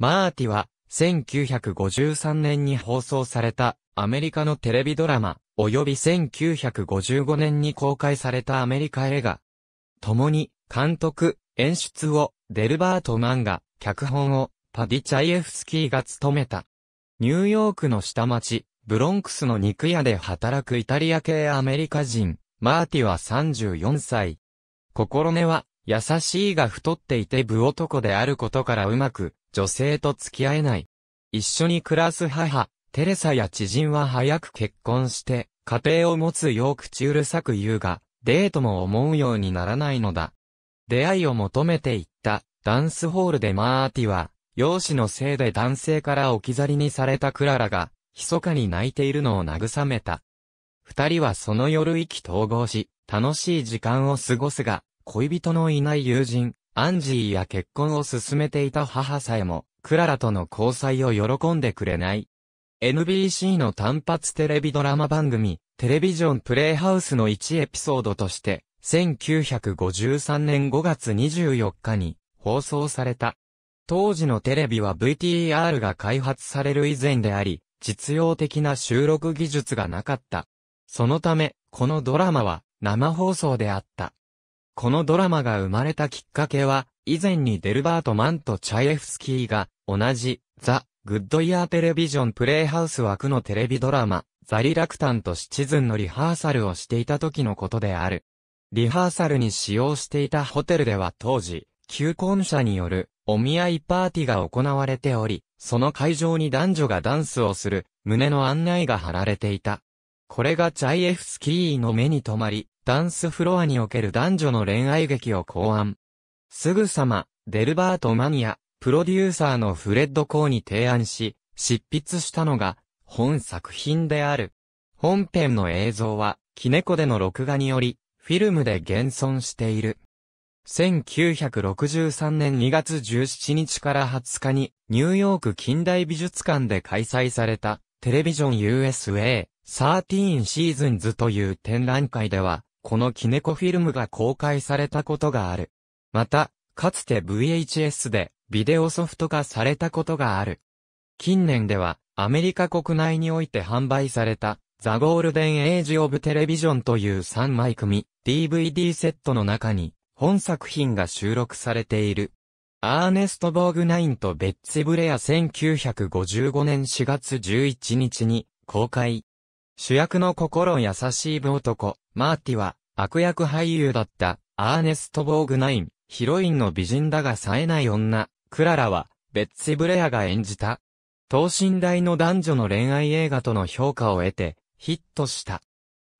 マーティは、1953年に放送されたアメリカのテレビドラマ、及び1955年に公開されたアメリカ映画。共に、監督、演出を、デルバート・マンが、脚本を、パディ・チャイエフスキーが務めた。ニューヨークの下町、ブロンクスの肉屋で働くイタリア系アメリカ人、マーティは34歳。心根は、優しいが太っていて部男であることからうまく、女性と付き合えない。一緒に暮らす母、テレサや知人は早く結婚して、家庭を持つよう口うるさく言うが、デートも思うようにならないのだ。出会いを求めていった、ダンスホールでマーティは、容姿のせいで男性から置き去りにされたクララが、密かに泣いているのを慰めた。二人はその夜意気投合し、楽しい時間を過ごすが、恋人のいない友人、アンジーや結婚を進めていた母さえも、クララとの交際を喜んでくれない。NBC の単発テレビドラマ番組、テレビジョンプレイハウスの1エピソードとして、1953年5月24日に放送された。当時のテレビは VTR が開発される以前であり、実用的な収録技術がなかった。そのため、このドラマは生放送であった。このドラマが生まれたきっかけは、以前にデルバート・マンとチャイエフスキーが、同じ、ザ・グッドイヤーテレビジョンプレイハウス枠のテレビドラマ、ザ・リラクタンとシチズンのリハーサルをしていた時のことである。リハーサルに使用していたホテルでは当時、求婚者によるお見合いパーティーが行われており、その会場に男女がダンスをする、胸の案内が貼られていた。これがチャイエフスキーの目に留まり、ダンスフロアにおける男女の恋愛劇を考案。すぐさま、デルバート・マニア、プロデューサーのフレッド・コーに提案し、執筆したのが、本作品である。本編の映像は、キネコでの録画により、フィルムで現存している。1963年2月17日から20日に、ニューヨーク近代美術館で開催された、テレビジョン USA 13シーズンズという展覧会では、このキネコフィルムが公開されたことがある。また、かつて VHS でビデオソフト化されたことがある。近年では、アメリカ国内において販売された、ザ・ゴールデン・エイジ・オブ・テレビジョンという3枚組、DVD セットの中に、本作品が収録されている。アーネスト・ボーグナインとベッツ・ブレア1955年4月11日に公開。主役の心優しい部男、マーティは、悪役俳優だったアーネスト・ボーグナイン、ヒロインの美人だが冴えない女、クララは、ベッツィ・ブレアが演じた。等身大の男女の恋愛映画との評価を得て、ヒットした。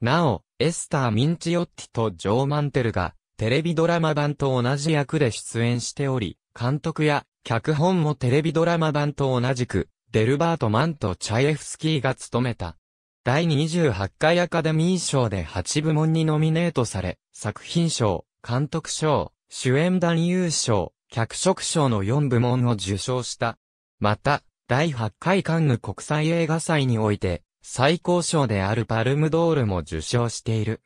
なお、エスター・ミンチオッティとジョー・マンテルが、テレビドラマ版と同じ役で出演しており、監督や脚本もテレビドラマ版と同じく、デルバート・マンとチャイエフスキーが務めた。第28回アカデミー賞で8部門にノミネートされ、作品賞、監督賞、主演男優賞、脚色賞の4部門を受賞した。また、第8回カンヌ国際映画祭において、最高賞であるパルムドールも受賞している。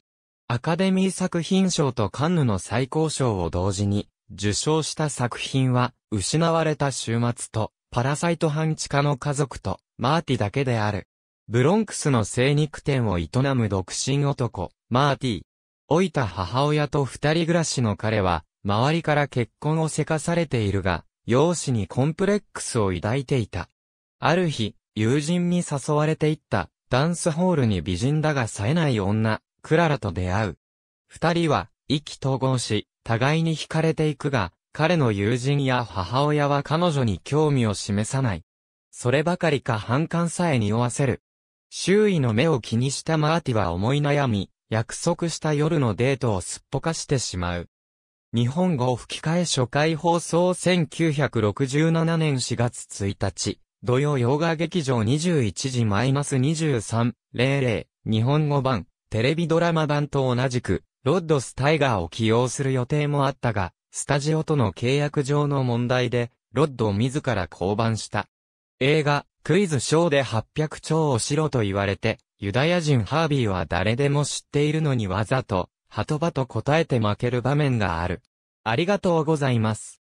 アカデミー作品賞とカンヌの最高賞を同時に、受賞した作品は、失われた週末と、パラサイト半地下の家族と、マーティだけである。ブロンクスの精肉店を営む独身男、マーティ。老いた母親と二人暮らしの彼は、周りから結婚をせかされているが、容姿にコンプレックスを抱いていた。ある日、友人に誘われていった、ダンスホールに美人だが冴えない女、クララと出会う。二人は、意気投合し、互いに惹かれていくが、彼の友人や母親は彼女に興味を示さない。そればかりか反感さえ匂わせる。周囲の目を気にしたマーティは思い悩み、約束した夜のデートをすっぽかしてしまう。日本語吹き替え初回放送1967年4月1日、土曜洋画劇場21時 -23.00、日本語版、テレビドラマ版と同じく、ロッドスタイガーを起用する予定もあったが、スタジオとの契約上の問題で、ロッドを自ら降板した。映画、クイズショーで800兆をしろと言われて、ユダヤ人ハービーは誰でも知っているのにわざと、はとばと答えて負ける場面がある。ありがとうございます。